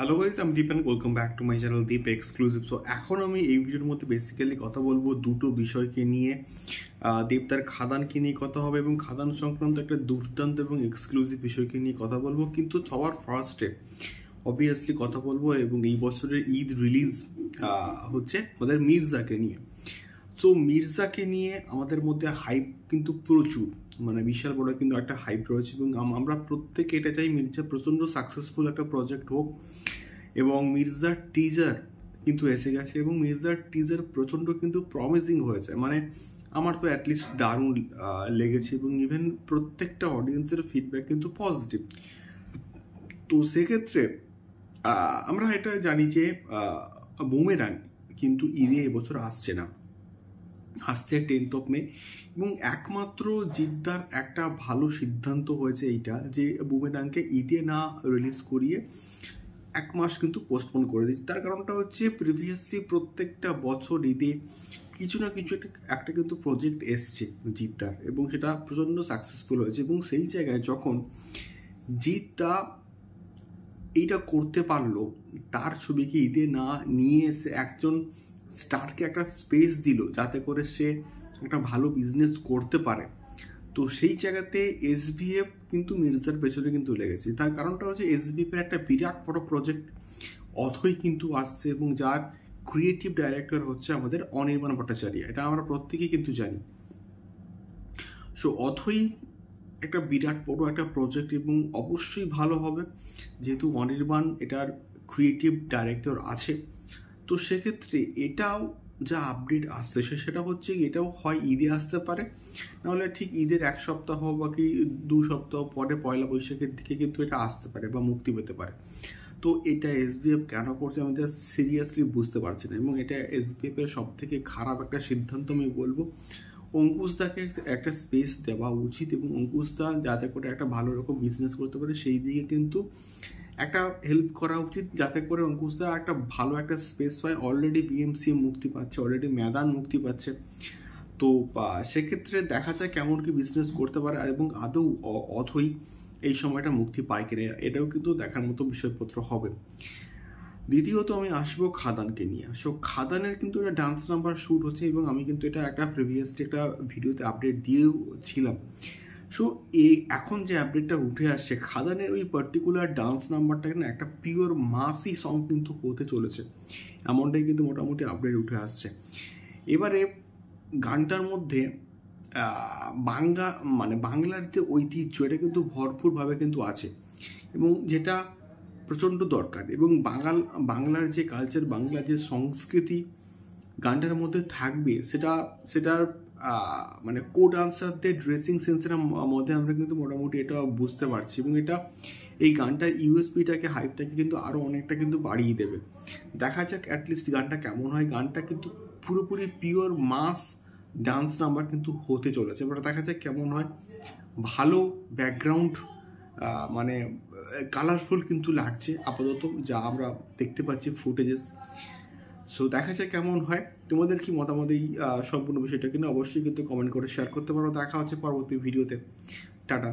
hello guys আমি Deep and welcome back to my channel Deep exclusive so এখন আমি এই ভিডিওর মধ্যে বেসিক্যালি কথা বলবো দুটো বিষয়কে নিয়ে দেবদার খাদানকে নিয়ে কথা হবে এবং খাদান সংক্রান্ত একটা দুর্দান্ত এবং এক্সক্লুসিভ বিষয়কে নিয়ে কথা বলবো কিন্তু সবার ফার্স্টে অবভিয়াসলি কথা বলবো এবং এই বছরের ঈদ রিলিজ হচ্ছে আমাদের মির্জাকে নিয়ে তো মির্জাকে নিয়ে আমাদের মধ্যে হাইপ কিন্তু প্রচুর মানে বিশাল বড় কিন্তু একটা হাইপ রয়েছে এবং আমরা প্রত্যেকে এটা চাই মির্জা প্রচণ্ড সাকসেসফুল একটা প্রজেক্ট হোক এবং মির্জার টিজার কিন্তু এসে গেছে এবং মির্জার টিজার প্রচণ্ড কিন্তু প্রমিসিং হয়েছে মানে আমার তো অ্যাটলিস্ট দারুণ লেগেছে এবং ইভেন প্রত্যেকটা অডিয়েন্সের ফিডব্যাক কিন্তু পজিটিভ তো সেক্ষেত্রে আমরা এটা জানি যে বুমেরাং কিন্তু ঈদে এবছর আসছে না আসছে টেন্থ অফ মে এবং একমাত্র জিদ্দার একটা ভালো সিদ্ধান্ত হয়েছে এইটা যে বুমেরাংকে ঈদে না রিলিজ করিয়ে এক মাস কিন্তু পোস্টপোন করে দিয়েছে তার কারণটা হচ্ছে প্রিভিয়াসলি প্রত্যেকটা বছর ঈদে কিছু না কিছু একটা কিন্তু প্রজেক্ট এসছে জিদ্দার এবং সেটা প্রচণ্ড সাকসেসফুল হয়েছে এবং সেই জায়গায় যখন জিদ্দা এইটা করতে পারলো তার ছবিকে ঈদে না নিয়ে এসে একজন স্টারকে একটা স্পেস দিল যাতে করে সে একটা ভালো বিজনেস করতে পারে তো সেই জায়গাতে এস কিন্তু মির্জার পেছনে কিন্তু লেগেছে তার কারণটা হচ্ছে এস এসবিএফের একটা বিরাট বড় প্রজেক্ট অথই কিন্তু আসছে এবং যার ক্রিয়েটিভ ডাইরেক্টর হচ্ছে আমাদের অনির্বাণ ভট্টাচার্য এটা আমরা প্রত্যেকেই কিন্তু জানি সো অথই একটা বিরাট বড় একটা প্রজেক্ট এবং অবশ্যই ভালো হবে যেহেতু অনির্বাণ এটার ক্রিয়েটিভ ডাইরেক্টর আছে তো সেক্ষেত্রে এটাও যা আপডেট সে সেটা হচ্ছে এটাও হয় ঈদে আসতে পারে নাহলে ঠিক ঈদের এক সপ্তাহ বা কি দু সপ্তাহ পরে পয়লা বৈশাখের দিকে কিন্তু এটা আসতে পারে বা মুক্তি পেতে পারে তো এটা এসবিএফ কেন করছে আমি যা সিরিয়াসলি বুঝতে পারছি না এবং এটা এসবিএফের সব থেকে খারাপ একটা সিদ্ধান্ত আমি বলবো অঙ্কুশদাকে একটা স্পেস দেওয়া উচিত এবং অঙ্কুশদা যাতে করে একটা ভালো রকম বিজনেস করতে পারে সেই দিকে কিন্তু একটা হেল্প করা উচিত যাতে করে অঙ্কুশদা একটা ভালো একটা স্পেস হয় অলরেডি বিএমসি মুক্তি পাচ্ছে অলরেডি ম্যাদান মুক্তি পাচ্ছে তো সেক্ষেত্রে দেখা যায় কেমন কি বিজনেস করতে পারে এবং আদৌ অথই এই সময়টা মুক্তি পায় কিনা এটাও কিন্তু দেখার মতো বিষয়পত্র হবে দ্বিতীয়ত আমি আসবো খাদানকে নিয়ে সো খাদানের কিন্তু এটা ডান্স নাম্বার শ্যুট হচ্ছে এবং আমি কিন্তু এটা একটা প্রিভিয়াস একটা ভিডিওতে আপডেট দিয়েও ছিলাম সো এই এখন যে আপডেটটা উঠে আসছে খাদানের ওই পার্টিকুলার ডান্স নাম্বারটা না একটা পিওর মাসি সং কিন্তু হতে চলেছে এমনটাই কিন্তু মোটামুটি আপডেট উঠে আসছে এবারে গানটার মধ্যে বাংলা মানে বাংলার যে ঐতিহ্য এটা কিন্তু ভরপুরভাবে কিন্তু আছে এবং যেটা প্রচণ্ড দরকার এবং বাঙাল বাংলার যে কালচার বাংলার যে সংস্কৃতি গানটার মধ্যে থাকবে সেটা সেটার মানে কো ডান্সারদের ড্রেসিং সেন্সের মধ্যে আমরা কিন্তু মোটামুটি এটা বুঝতে পারছি এবং এটা এই গানটার ইউএসপিটাকে হাইপটাকে কিন্তু আরও অনেকটা কিন্তু বাড়িয়ে দেবে দেখা যাক অ্যাটলিস্ট গানটা কেমন হয় গানটা কিন্তু পুরোপুরি পিওর মাস ডান্স নাম্বার কিন্তু হতে চলেছে এবার দেখা যাক কেমন হয় ভালো ব্যাকগ্রাউন্ড মানে কালারফুল কিন্তু লাগছে আপাতত যা আমরা দেখতে পাচ্ছি ফুটেজেস সো দেখা যায় কেমন হয় তোমাদের কি মতামত এই সম্পূর্ণ বিষয়টা কিন্তু অবশ্যই কিন্তু কমেন্ট করে শেয়ার করতে পারো দেখা হচ্ছে পরবর্তী ভিডিওতে টাটা